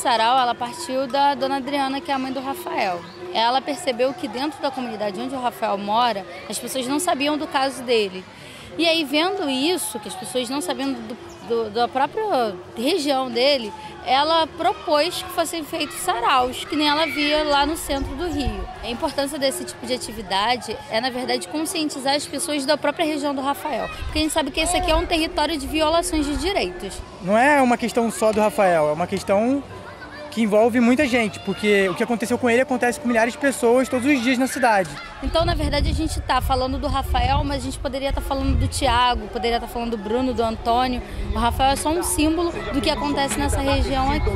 sarau ela partiu da dona Adriana, que é a mãe do Rafael. Ela percebeu que dentro da comunidade onde o Rafael mora, as pessoas não sabiam do caso dele. E aí, vendo isso, que as pessoas não sabiam do, do, da própria região dele, ela propôs que fossem feitos saraus, que nem ela via lá no centro do Rio. A importância desse tipo de atividade é, na verdade, conscientizar as pessoas da própria região do Rafael. Porque a gente sabe que esse aqui é um território de violações de direitos. Não é uma questão só do Rafael, é uma questão que envolve muita gente, porque o que aconteceu com ele acontece com milhares de pessoas todos os dias na cidade. Então, na verdade, a gente está falando do Rafael, mas a gente poderia estar tá falando do Tiago, poderia estar tá falando do Bruno, do Antônio. O Rafael é só um símbolo do que acontece nessa região aqui.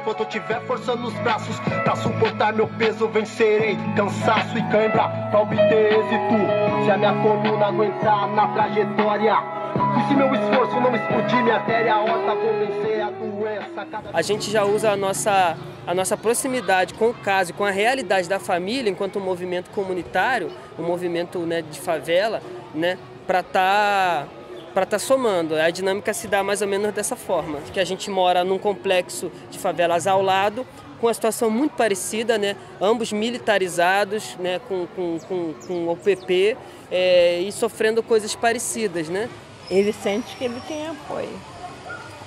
Enquanto eu tiver forçando os braços para suportar meu peso, vencerei cansaço e cãibra para obter êxito. Se a minha coluna aguentar na trajetória e se meu esforço não explodir minha artéria aorta, vou vencer a doença. Cada... A gente já usa a nossa, a nossa proximidade com o caso e com a realidade da família, enquanto um movimento comunitário, um movimento né, de favela, né, para estar. Tá para estar tá somando. A dinâmica se dá mais ou menos dessa forma, que a gente mora num complexo de favelas ao lado, com uma situação muito parecida, né? ambos militarizados, né? com, com, com, com o PP é, eh, e sofrendo coisas parecidas. Né? ele sente que ele tem apoio.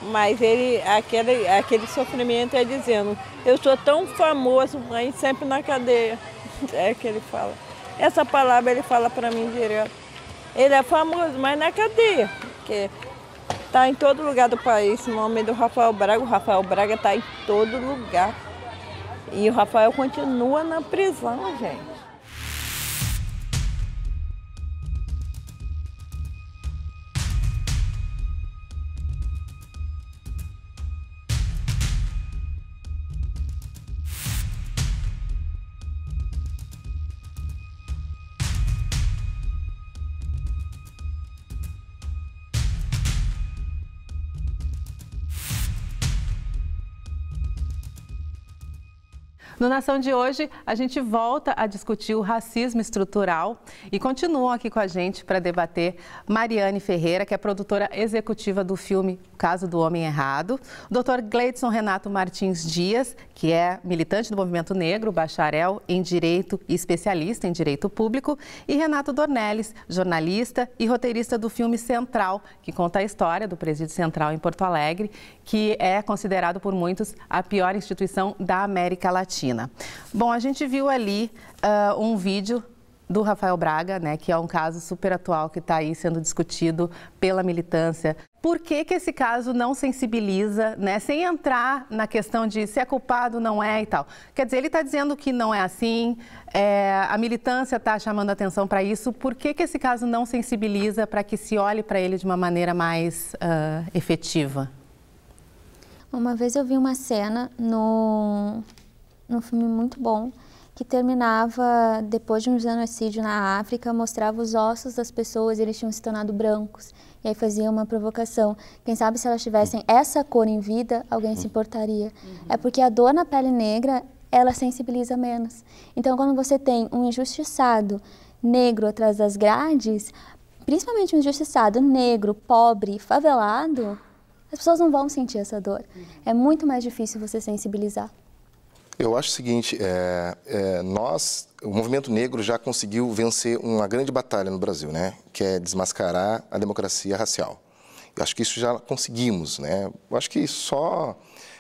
Mas ele, aquele, aquele sofrimento é dizendo, eu sou tão famoso, mas sempre na cadeia. É que ele fala. Essa palavra ele fala para mim direto. Ele é famoso, mas na cadeia. Porque está em todo lugar do país. O nome do Rafael Braga, o Rafael Braga está em todo lugar. E o Rafael continua na prisão, gente. No Nação de hoje, a gente volta a discutir o racismo estrutural e continua aqui com a gente para debater Mariane Ferreira, que é produtora executiva do filme Caso do Homem Errado, o Dr. Gleidson Renato Martins Dias, que é militante do Movimento Negro, bacharel em Direito e especialista em Direito Público, e Renato Dornelles, jornalista e roteirista do filme Central, que conta a história do presídio central em Porto Alegre, que é considerado por muitos a pior instituição da América Latina. Carolina. Bom, a gente viu ali uh, um vídeo do Rafael Braga, né, que é um caso super atual que está aí sendo discutido pela militância. Por que, que esse caso não sensibiliza, né, sem entrar na questão de se é culpado, não é e tal? Quer dizer, ele está dizendo que não é assim, é, a militância está chamando atenção para isso. Por que, que esse caso não sensibiliza para que se olhe para ele de uma maneira mais uh, efetiva? Uma vez eu vi uma cena no num filme muito bom que terminava depois de um genocídio na África, mostrava os ossos das pessoas, eles tinham se tornado brancos. E aí fazia uma provocação. Quem sabe se elas tivessem essa cor em vida, alguém se importaria. Uhum. É porque a dor na pele negra, ela sensibiliza menos. Então, quando você tem um injustiçado negro atrás das grades, principalmente um injustiçado negro, pobre, favelado, as pessoas não vão sentir essa dor. Uhum. É muito mais difícil você sensibilizar. Eu acho o seguinte, é, é, nós, o movimento negro já conseguiu vencer uma grande batalha no Brasil, né? Que é desmascarar a democracia racial. Eu acho que isso já conseguimos, né? Eu acho que só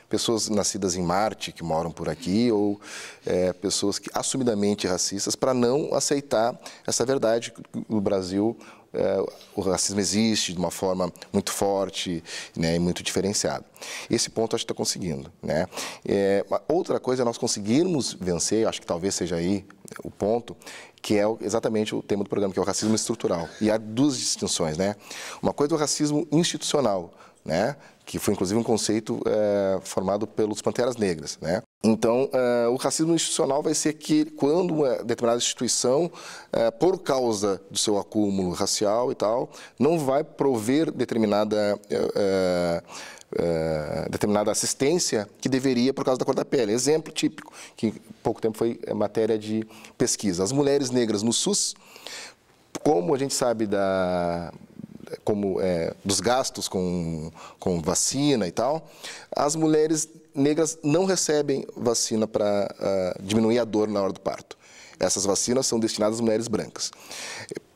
pessoas nascidas em Marte que moram por aqui ou é, pessoas que assumidamente racistas para não aceitar essa verdade que o Brasil é, o racismo existe de uma forma muito forte né, e muito diferenciada. Esse ponto acho que está conseguindo. Né? É, outra coisa é nós conseguirmos vencer, acho que talvez seja aí né, o ponto, que é exatamente o tema do programa, que é o racismo estrutural. E há duas distinções. Né? Uma coisa é o racismo institucional, né? que foi inclusive um conceito é, formado pelos Panteras Negras. Né? Então, é, o racismo institucional vai ser que quando uma determinada instituição, é, por causa do seu acúmulo racial e tal, não vai prover determinada determinada assistência que deveria por causa da cor da pele. Exemplo típico, que pouco tempo foi matéria de pesquisa. As mulheres negras no SUS, como a gente sabe da, como é, dos gastos com, com vacina e tal, as mulheres negras não recebem vacina para uh, ah, diminuir a dor na hora do parto. Essas vacinas são destinadas às mulheres brancas.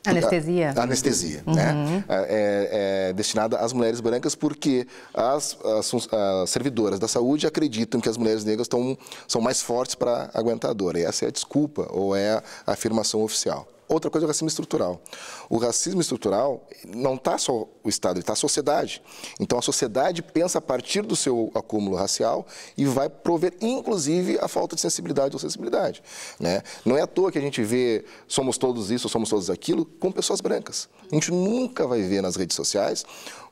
Anestesia. A, a anestesia, né? uhum. né? É, é, destinada às mulheres brancas porque as, as, as, servidoras da saúde acreditam que as mulheres negras tão, são mais fortes para aguentar a dor. E essa é a desculpa ou é a afirmação oficial. Outra coisa é o racismo estrutural. O racismo estrutural não está só o Estado, está a sociedade. Então a sociedade pensa a partir do seu acúmulo racial e vai prover, inclusive, a falta de sensibilidade ou sensibilidade. Né? Não é à toa que a gente vê somos todos isso, somos todos aquilo, com pessoas brancas. A gente nunca vai ver nas redes sociais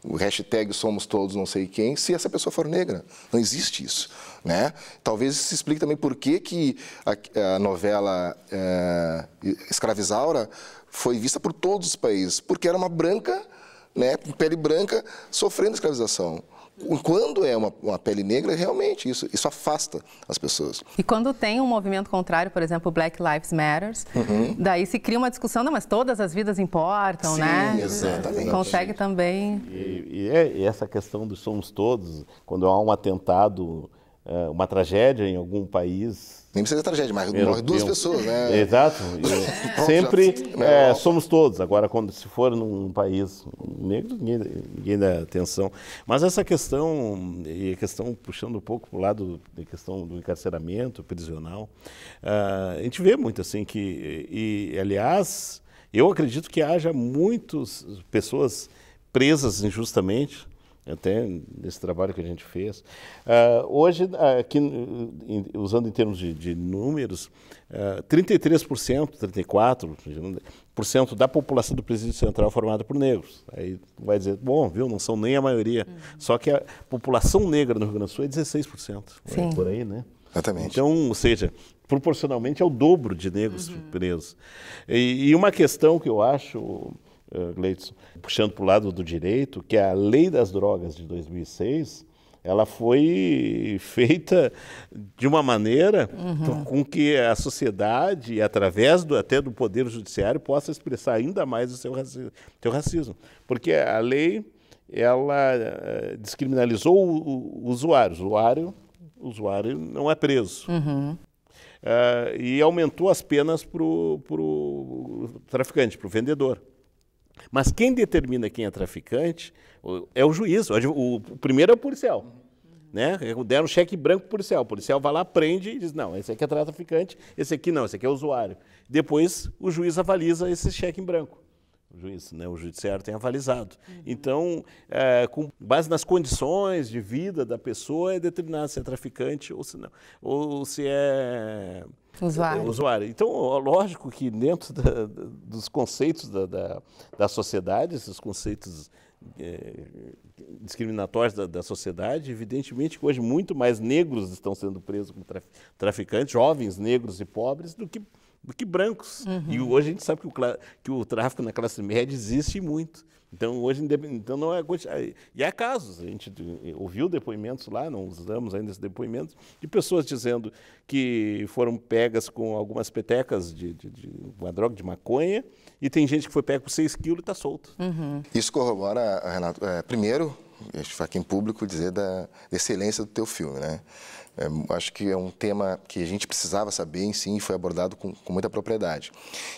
o hashtag somos todos não sei quem, se essa pessoa for negra. Não existe isso. Né? Talvez isso explique também por que, que a, a novela é, Laura foi vista por todos os países, porque era uma branca, né, pele branca, sofrendo escravização. Quando é uma, uma, pele negra, é realmente isso, isso afasta as pessoas. E quando tem um movimento contrário, por exemplo, Black Lives Matters, uhum. daí se cria uma discussão, não, mas todas as vidas importam, Sim, né? Exatamente. Consegue também. E, e, é, e essa questão dos somos todos, quando há um atentado é, uma tragédia em algum país. Nem precisa ser tragédia, mas morre duas pessoas, né? Exato. sempre é, somos todos. Agora, quando se for num país negro, ninguém, ninguém dá atenção. Mas essa questão, e a questão puxando um pouco para o lado da questão do encarceramento prisional, uh, a gente vê muito assim que, e aliás, eu acredito que haja muitas pessoas presas injustamente, até nesse trabalho que a gente fez. Uh, hoje, ah, aqui, usando em termos de, de números, uh, 33%, 34% da população do presídio central é formada por negros. Aí vai dizer, bom, viu, não são nem a maioria. Uhum. Só que a população negra no Rio Grande do Sul é 16%. É Sim. É por aí, né? Exatamente. Então, ou seja, proporcionalmente é o dobro de negros uhum. presos. E, e uma questão que eu acho eh, Gleidson, puxando para o lado do direito, que é a lei das drogas de 2006 ela foi feita de uma maneira uhum. com que a sociedade, através do, até do poder judiciário, possa expressar ainda mais o seu racismo, racismo. porque a lei ela eh, descriminalizou o, o usuário. O usuário, o usuário não é preso. Uhum. Uh, e aumentou as penas para o traficante, para o vendedor. Mas quem determina quem é traficante é o juiz. O, primeiro é o policial. Né? Deram um cheque branco para o policial. O policial vai lá, prende e diz: não, esse aqui é traficante, esse aqui não, esse aqui é usuário. Depois o juiz avaliza esse cheque em branco. O juiz, né, o judiciário tem avalizado. Uhum. Então, é, com base nas condições de vida da pessoa, é determinado se é traficante ou se não. Ou se é usuário. É, usuário. Então, lógico que dentro da, dos conceitos da, da, da, sociedade, esses conceitos é, discriminatórios da, da, sociedade, evidentemente hoje muito mais negros estão sendo presos como traficantes, jovens negros e pobres, do que do que brancos. Uhum. E hoje a gente sabe que o, que o tráfico na classe média existe muito. Então, hoje, então não é. E há casos, a gente ouviu depoimentos lá, não usamos ainda esses depoimentos, de pessoas dizendo que foram pegas com algumas petecas de, de, de uma droga de maconha, e tem gente que foi pega com 6 quilos e está solto. Uhum. Isso corrobora, Renato, é, primeiro, a gente aqui em público dizer da, excelência do teu filme, né? É, acho que é um tema que a gente precisava saber, sim, e foi abordado com, com muita propriedade.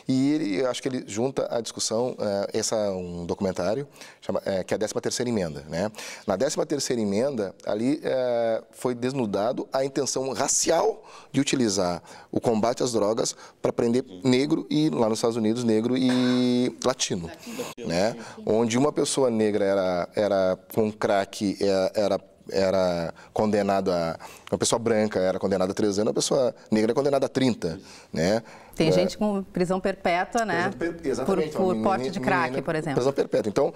E ele, acho que ele junta à discussão, é, essa um documentário, chama, é, que é a 13ª Emenda. Né? Na 13ª Emenda, ali é, foi desnudado a intenção racial de utilizar o combate às drogas para prender negro e, lá nos Estados Unidos, negro e latino. Né? Onde uma pessoa negra era, era com crack, é, era, era era condenado a. Uma pessoa branca era condenada a três anos, uma pessoa negra é condenada a 30, né? Tem é. gente com prisão perpétua, né? Prisão per... Por, por porte de crack, por exemplo. Prisão perpétua. Então, uh,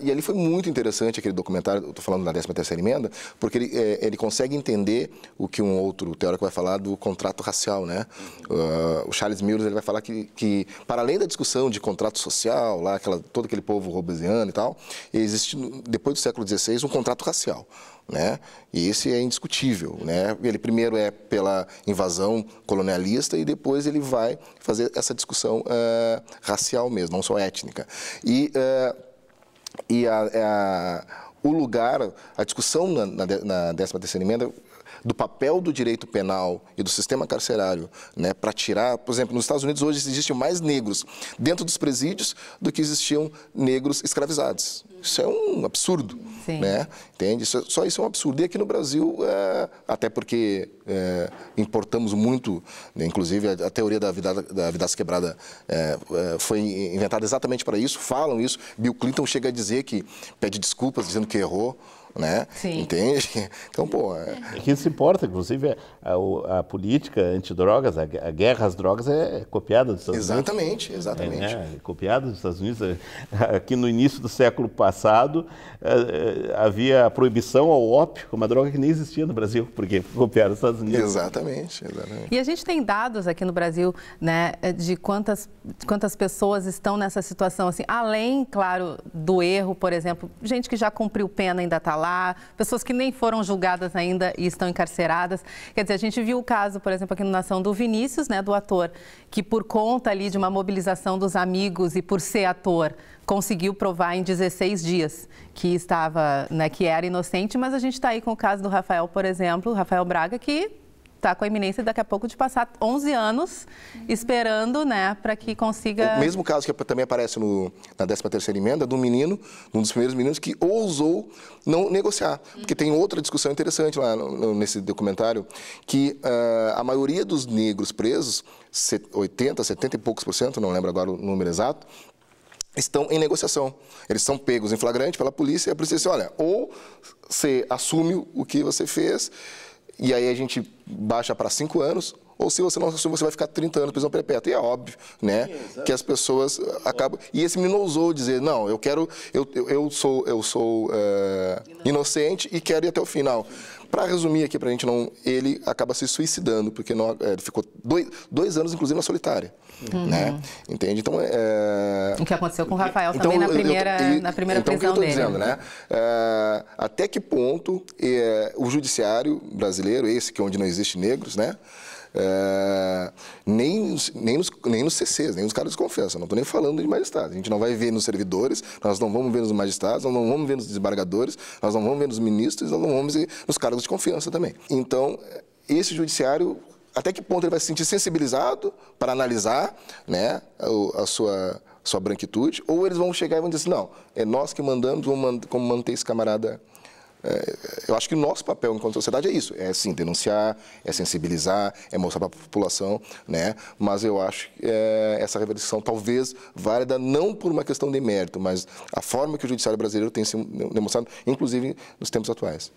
e ali foi muito interessante aquele documentário, estou falando da 13ª emenda, porque ele, é, ele consegue entender o que um outro teórico vai falar do contrato racial, né? Uh, o Charles Mills ele vai falar que, que, para além da discussão de contrato social, lá, aquela, todo aquele povo robesiano e tal, existe, depois do século XVI, um contrato racial né? E esse é indiscutível, né? Ele primeiro é pela invasão colonialista e depois ele vai fazer essa discussão uh, racial mesmo, não só étnica. E, uh, e a, é a, o lugar, a discussão na, na, na terceira emenda do papel do direito penal e do sistema carcerário, né, para tirar, por exemplo, nos Estados Unidos hoje existem mais negros dentro dos presídios do que existiam negros escravizados. Isso é um absurdo, Sim. né? Entende? Isso, é, só isso é um absurdo. E aqui no Brasil, é, até porque é, importamos muito, né? inclusive a, a, teoria da, vida, da vidaça quebrada é, é foi inventada exatamente para isso, falam isso. Bill Clinton chega a dizer que pede desculpas, dizendo que errou, né? Sim. Entende? Então, pô. É... Que se importa, inclusive, é a, a política antidrogas, a, a guerra às drogas é copiada dos Estados exatamente, Unidos. Exatamente, exatamente. É, né? Copiada dos Estados Unidos. Aqui no início do século passado, é, é, havia a proibição ao ópio, uma droga que nem existia no Brasil, porque copiaram os Estados Unidos. Exatamente, exatamente. E a gente tem dados aqui no Brasil, né, de quantas, quantas pessoas estão nessa situação, assim, além, claro, do erro, por exemplo, gente que já cumpriu pena ainda está lá lá, pessoas que nem foram julgadas ainda e estão encarceradas. Quer dizer, a gente viu o caso, por exemplo, aqui no Nação do Vinícius, né, do ator, que por conta ali de uma mobilização dos amigos e por ser ator, conseguiu provar em 16 dias que estava, né, que era inocente, mas a gente está aí com o caso do Rafael, por exemplo, Rafael Braga, que está com a iminência daqui a pouco de passar 11 anos esperando, né, para que consiga... O mesmo caso que também aparece no, na 13ª emenda, do menino, um dos primeiros meninos que ousou não negociar. Porque tem outra discussão interessante lá no, nesse documentário, que uh, a maioria dos negros presos, 80, 70 e poucos por cento, não lembro agora o número exato, estão em negociação. Eles são pegos em flagrante pela polícia e a polícia diz, assim, olha, ou você assume o que você fez e aí a gente baixa para cinco anos, ou se você não assumir, você vai ficar 30 anos prisão perpétua. E é óbvio, né, Sim, que as pessoas acabam... E esse menino ousou dizer, não, eu quero, eu, eu sou, eu sou é, inocente e quero ir até o final. Para resumir aqui, para a gente não... Ele acaba se suicidando, porque não, é, ficou dois, dois anos, inclusive, na solitária. Uhum. Né? Entende? Então, é... O que aconteceu com o Rafael então, também na primeira, eu, eu, na primeira então, prisão o que eu dele. dizendo, né? É, até que ponto é, o judiciário brasileiro, esse que é onde não existe negros, né? É, nem, nem, nos, nem nos CCs, nem nos caras de confiança Não estou nem falando de magistrados. A gente não vai ver nos servidores, nós não vamos ver nos magistrados, nós não vamos ver nos desembargadores, nós não vamos ver nos ministros, nós não vamos ver nos cargos de confiança também. Então, esse judiciário até que ponto ele vai se sentir sensibilizado para analisar né, a, sua, sua branquitude, ou eles vão chegar e vão dizer assim, não, é nós que mandamos, vamos como manter esse camarada é, eu acho que o nosso papel enquanto sociedade é isso, é sim denunciar, é sensibilizar, é mostrar para a população, né? Mas eu acho que é, essa reversão talvez válida não por uma questão de mérito, mas a forma que o judiciário brasileiro tem se demonstrado, inclusive nos tempos atuais.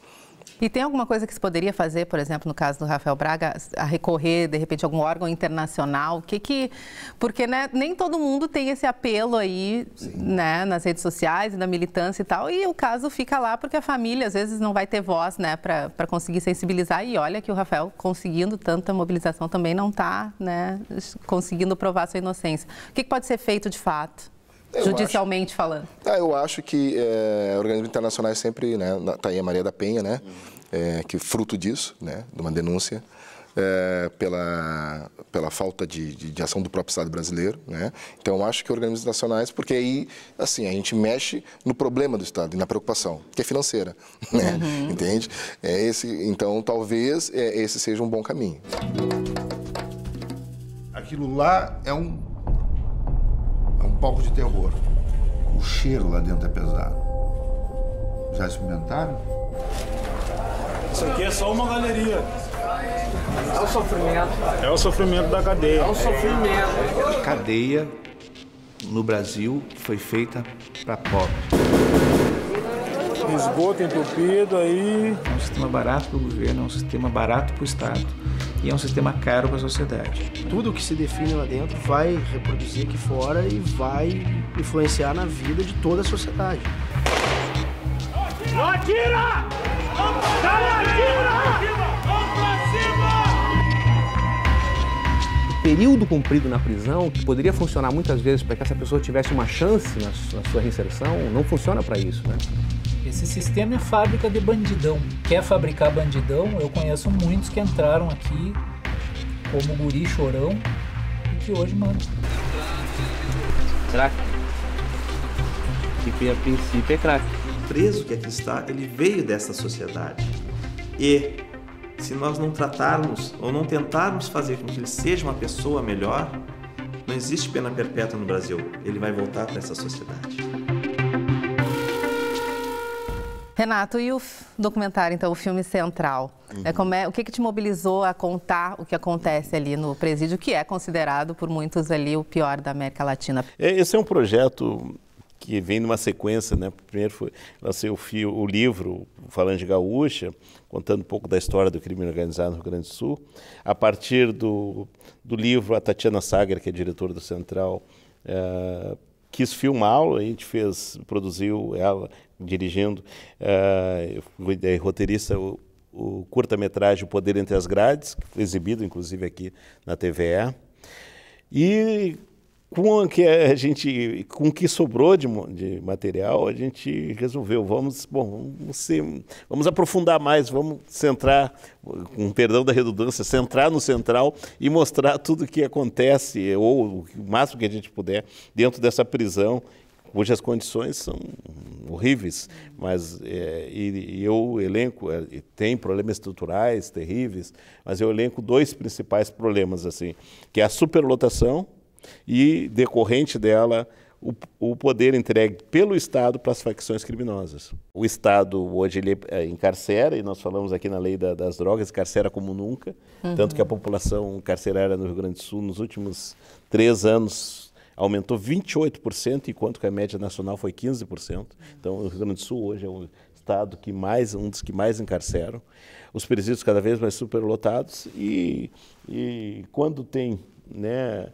E tem alguma coisa que se poderia fazer, por exemplo, no caso do Rafael Braga, a recorrer, de repente, a algum órgão internacional? O que que... Porque né, nem todo mundo tem esse apelo aí, né, nas redes sociais e na militância e tal, e o caso fica lá porque a família, às vezes, não vai ter voz, né, para conseguir sensibilizar. E olha que o Rafael, conseguindo tanta mobilização, também não está, né, conseguindo provar sua inocência. O que, que pode ser feito de fato? Eu judicialmente acho, falando? Ah, eu acho que é, organismos internacionais sempre, né, tá aí a Maria da Penha, né, é, que fruto disso, né, de uma denúncia, é, pela, pela falta de, de, de, ação do próprio Estado brasileiro. Né? Então, eu acho que organismos nacionais, porque aí, assim, a gente mexe no problema do Estado e na preocupação, que é financeira, né? uhum. entende? É esse, então, talvez é, esse seja um bom caminho. Aquilo lá é um palco de terror. O cheiro lá dentro é pesado. Já experimentaram? Isso aqui é só uma galeria. É o sofrimento. É o sofrimento da cadeia. É o sofrimento. A cadeia no Brasil foi feita para pobre. Esgoto entupido aí. É um sistema barato para o governo, é um sistema barato para o Estado e é um sistema caro para a sociedade. Tudo que se define lá dentro vai reproduzir aqui fora e vai influenciar na vida de toda a sociedade. Não atira! Vamos pra cima! Vamos cima! O período cumprido na prisão, que poderia funcionar muitas vezes para que essa pessoa tivesse uma chance na sua reinserção, não funciona para isso, né? Esse sistema é fábrica de bandidão. Quer fabricar bandidão? Eu conheço muitos que entraram aqui como guri chorão e que hoje mano. Crack. Que a princípio é crack. O preso que aqui está, ele veio dessa sociedade. E se nós não tratarmos ou não tentarmos fazer com que ele seja uma pessoa melhor, não existe pena perpétua no Brasil. Ele vai voltar para essa sociedade. Renato, e o documentário, então, o filme central? É uhum. É, como é, o que, que te mobilizou a contar o que acontece ali no presídio, que é considerado por muitos ali o pior da América Latina? É, esse é um projeto que vem numa sequência, né? Primeiro foi o, o, livro Falange Gaúcha, contando um pouco da história do crime organizado no Rio Grande do Sul. A partir do, do livro, a Tatiana Sager, que é diretora do Central, é, quis filmá-lo, a gente fez, produziu ela dirigindo, uh, eu, eh, roteirista o, o curta-metragem O Poder Entre as Grades, exibido inclusive aqui na TVE. E com que a gente com que sobrou de, de material a gente resolveu vamos bom vamos, ser, vamos aprofundar mais vamos centrar com perdão da redundância centrar no central e mostrar tudo o que acontece ou o máximo que a gente puder dentro dessa prisão hoje as condições são horríveis mas é, e, e eu elenco é, tem problemas estruturais terríveis mas eu elenco dois principais problemas assim que é a superlotação e, decorrente dela, o, o poder entregue pelo Estado para as facções criminosas. O Estado hoje ele é, encarcera, e nós falamos aqui na lei da, das drogas, encarcera como nunca, uhum. tanto que a população carcerária no Rio Grande do Sul nos últimos três anos aumentou 28%, enquanto que a média nacional foi 15%. Então, o Rio Grande do Sul hoje é um estado que mais, um dos que mais encarceram. Os presídios cada vez mais superlotados e, e quando tem né,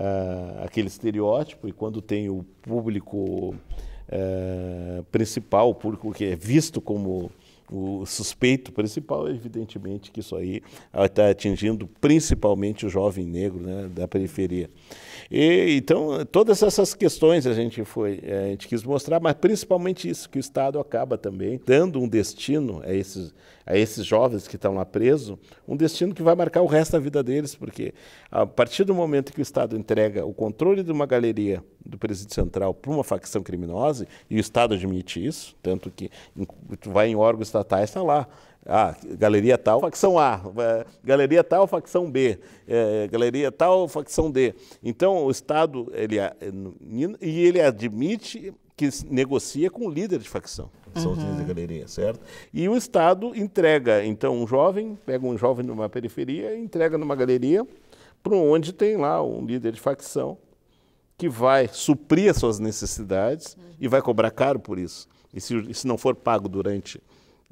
uh, aquele estereótipo, e quando tem o público uh, principal, o público que é visto como o suspeito principal, é evidentemente que isso aí está atingindo principalmente o jovem negro né, da periferia. E, então, todas essas questões a gente foi, eh, a gente quis mostrar, mas principalmente isso, que o Estado acaba também dando um destino a esses, a esses jovens que estão lá presos um destino que vai marcar o resto da vida deles, porque a partir do momento que o Estado entrega o controle de uma galeria do presídio central para uma facção criminosa, e o Estado admite isso, tanto que tu vai em órgãos estatais, está lá, ah, galeria tal, facção A, eh, galeria tal, facção B, eh, galeria tal, facção D. Então, o Estado, ele, eh, e ele admite que negocia com o líder de facção. São uhum. de Galeria, certo? E o Estado entrega, então, um jovem, pega um jovem numa periferia e entrega numa galeria para onde tem lá um líder de facção que vai suprir as suas necessidades uhum. e vai cobrar caro por isso. E se, e se não for pago durante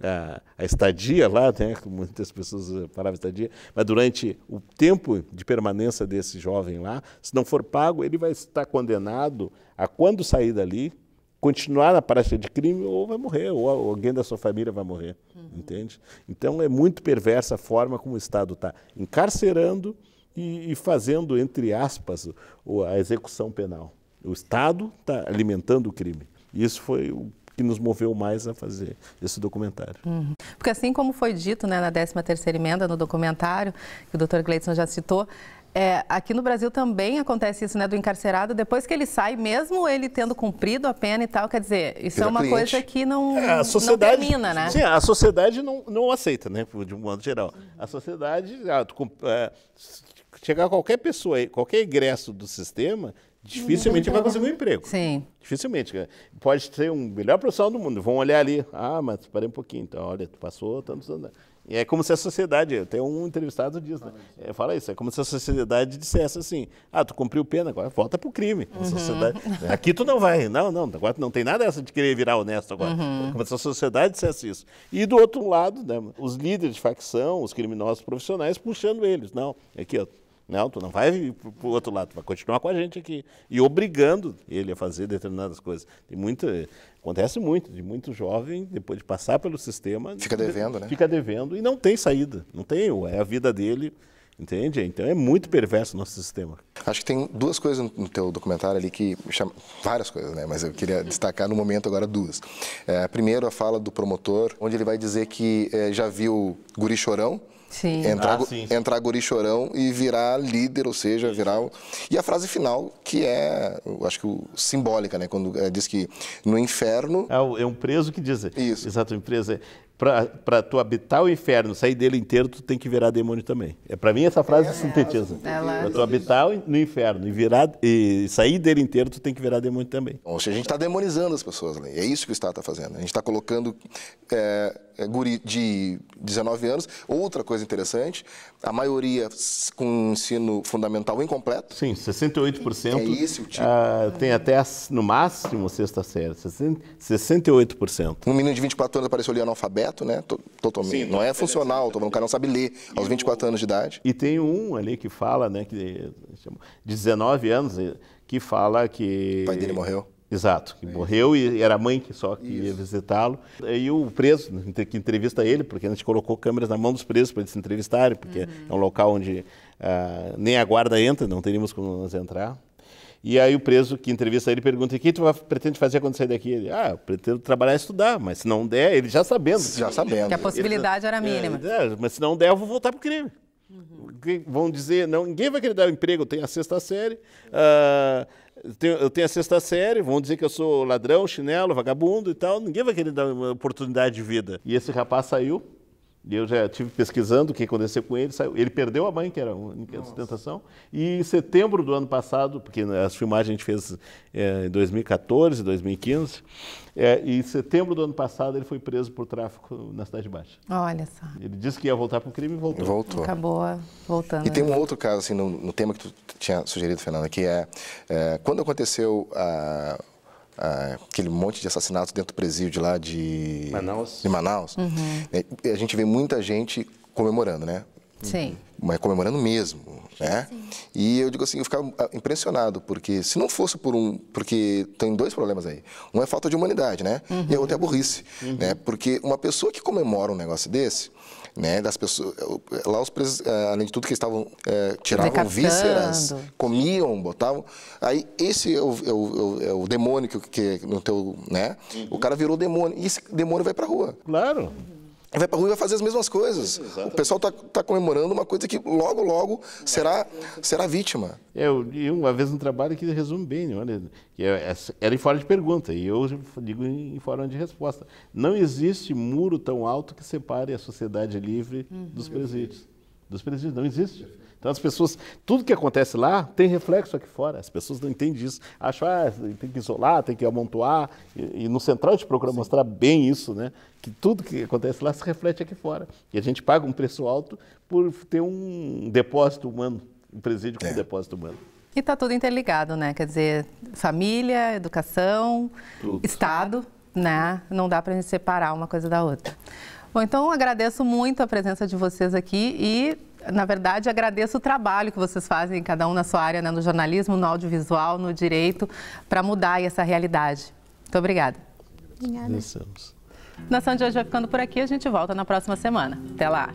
a, a, estadia lá, né, que muitas pessoas falavam estadia, mas durante o tempo de permanência desse jovem lá, se não for pago, ele vai estar condenado a quando sair dali, continuar na prática de crime ou vai morrer, ou alguém da sua família vai morrer, uhum. entende? Então é muito perversa a forma como o Estado está encarcerando e, e, fazendo, entre aspas, a execução penal. O Estado está alimentando o crime. E isso foi o que nos moveu mais a fazer esse documentário. Uhum. Porque assim como foi dito né, na 13ª emenda, no documentário, que o doutor Gleidson já citou, é, aqui no Brasil também acontece isso, né, do encarcerado. Depois que ele sai, mesmo ele tendo cumprido a pena e tal, quer dizer, isso é Vira é uma cliente. coisa que não, é, não termina, né? Sim, a sociedade não, não aceita, né, de um modo geral. A sociedade, ah, é, chegar qualquer pessoa, qualquer ingresso do sistema, dificilmente vai conseguir um emprego. Sim. Dificilmente. Né. Pode ser um melhor profissional do mundo. Vão olhar ali, ah, mas parei um pouquinho, então, olha, tu passou tantos anos. É como se a sociedade, até um entrevistado diz, né? é, fala isso, é como se a sociedade dissesse assim, ah, tu cumpriu pena, agora volta pro crime. Uhum. Sociedade, é, aqui tu não vai, não, não, agora não tem nada essa de querer virar honesto agora. Uhum. É como se a sociedade dissesse isso. E do outro lado, né, os líderes de facção, os criminosos profissionais puxando eles, não, aqui ó, não, tu não vai para o outro lado, tu vai continuar com a gente aqui. E obrigando ele a fazer determinadas coisas. Tem muita, acontece muito, de muito jovem, depois de passar pelo sistema. Fica devendo, né? Fica devendo e não tem saída. Não tem, é a vida dele. Entende? Então é muito perverso o nosso sistema. Acho que tem duas coisas no teu documentário ali que chama... várias coisas, né? Mas eu queria destacar no momento agora duas. É, primeiro a fala do promotor, onde ele vai dizer que é, já viu guri chorão, Sim. Entrar, ah, sim, sim. entrar guri chorão e virar líder, ou seja, virar. E a frase final, que é, acho que o, simbólica, né? Quando é, diz que no inferno. É, é, um preso que diz. Isso. Exato, empresa. É, para tu habitar o inferno, sair dele inteiro, tu tem que virar demônio também. É para mim essa frase é, é sintetiza. Para tu habitar no inferno e virar e sair dele inteiro, tu tem que virar demônio também. Ou seja, a gente está demonizando as pessoas, né? É isso que o Estado está fazendo. A gente está colocando é é, guri de 19 anos. Outra coisa interessante, a maioria com ensino fundamental incompleto. Sim, 68%. É isso, tipo. Ah, tem até no máximo sexta série, 68%. Um menino de 24 anos apareceu ali analfabeto, né? Totalmente. Sim, não é funcional, o cara não sabe ler aos 24 anos de idade. E tem um ali que fala, né, que 19 anos, eh, que fala que o pai dele morreu Exato, que é morreu e era a mãe que só que ia visitá-lo. E o preso, que entrevista ele, porque a gente colocou câmeras na mão dos presos para eles se entrevistarem, porque uhum. é um local onde uh, nem a guarda entra, não teríamos como nós entrar. E aí o preso que entrevista ele pergunta: o que tu pretende fazer quando sair daqui? Ele, ah, pretendo trabalhar e estudar, mas se não der, ele já sabendo. Já sabendo. Que a possibilidade ele, era mínima. É, é, mas se não der, eu vou voltar para o crime. Uhum. Vão dizer, não, ninguém vai querer dar um emprego, tem a sexta série. Uh, eu tenho a sexta série, vão dizer que eu sou ladrão, chinelo, vagabundo e tal. Ninguém vai querer dar oportunidade de vida. E esse rapaz saiu, e eu já estive pesquisando o que aconteceu com ele. Saiu. Ele perdeu a mãe, que era a única Nossa. sustentação. E em setembro do ano passado, porque né, as filmagens a gente fez é, em 2014, 2015, é, e em setembro do ano passado ele foi preso por tráfico na Cidade Baixa. Olha só. Ele disse que ia voltar para o crime e voltou. Voltou. Acabou voltando. E tem né? um outro caso, assim, no, no tema que tu tinha sugerido, Fernanda, que é, é quando aconteceu a ah, aquele monte de assassinatos dentro do presídio lá de Manaus. De Manaus. Uhum. É, a gente vê muita gente comemorando, né? Sim. Mas comemorando mesmo, né? Sim. E eu digo assim, eu ficava ah, impressionado, porque se não fosse por um... Porque tem dois problemas aí. Um é falta de humanidade, né? Uhum. E o outro é a burrice, uhum. né? Porque uma pessoa que comemora um negócio desse, né, das pessoas. Lá os presos, eh, além de tudo, que estavam é, tiravam Decatando. vísceras, comiam, botavam. Aí esse é, é o, é o, é o demônio que, que, no teu, né? Uhum. O cara virou demônio e esse demônio vai pra rua. Claro vai para a rua e vai fazer as mesmas coisas. Exatamente. O pessoal está tá comemorando uma coisa que logo, logo será, será vítima. Eu uma vez um trabalho que resume bem, né? olha, que é, é, era em forma de pergunta e eu digo em forma de resposta. Não existe muro tão alto que separe a sociedade livre uhum. dos presídios. Dos presídios, não existe. Então as pessoas, tudo que acontece lá tem reflexo aqui fora. As pessoas não entendem isso. Acham, ah, tem que isolar, tem que amontoar. E, e no Central a gente procura Sim. mostrar bem isso, né? Que tudo que acontece lá se reflete aqui fora. E a gente paga um preço alto por ter um depósito humano, um presídio com é. um depósito humano. E está tudo interligado, né? Quer dizer, família, educação, tudo. Estado, né? Não dá para a gente separar uma coisa da outra. Bom, então agradeço muito a presença de vocês aqui e na verdade, agradeço o trabalho que vocês fazem, cada um na sua área, né, no jornalismo, no audiovisual, no direito, para mudar essa realidade. Muito obrigada. Obrigada. Descemos. Nação de hoje vai ficando por aqui, a gente volta na próxima semana. Até lá.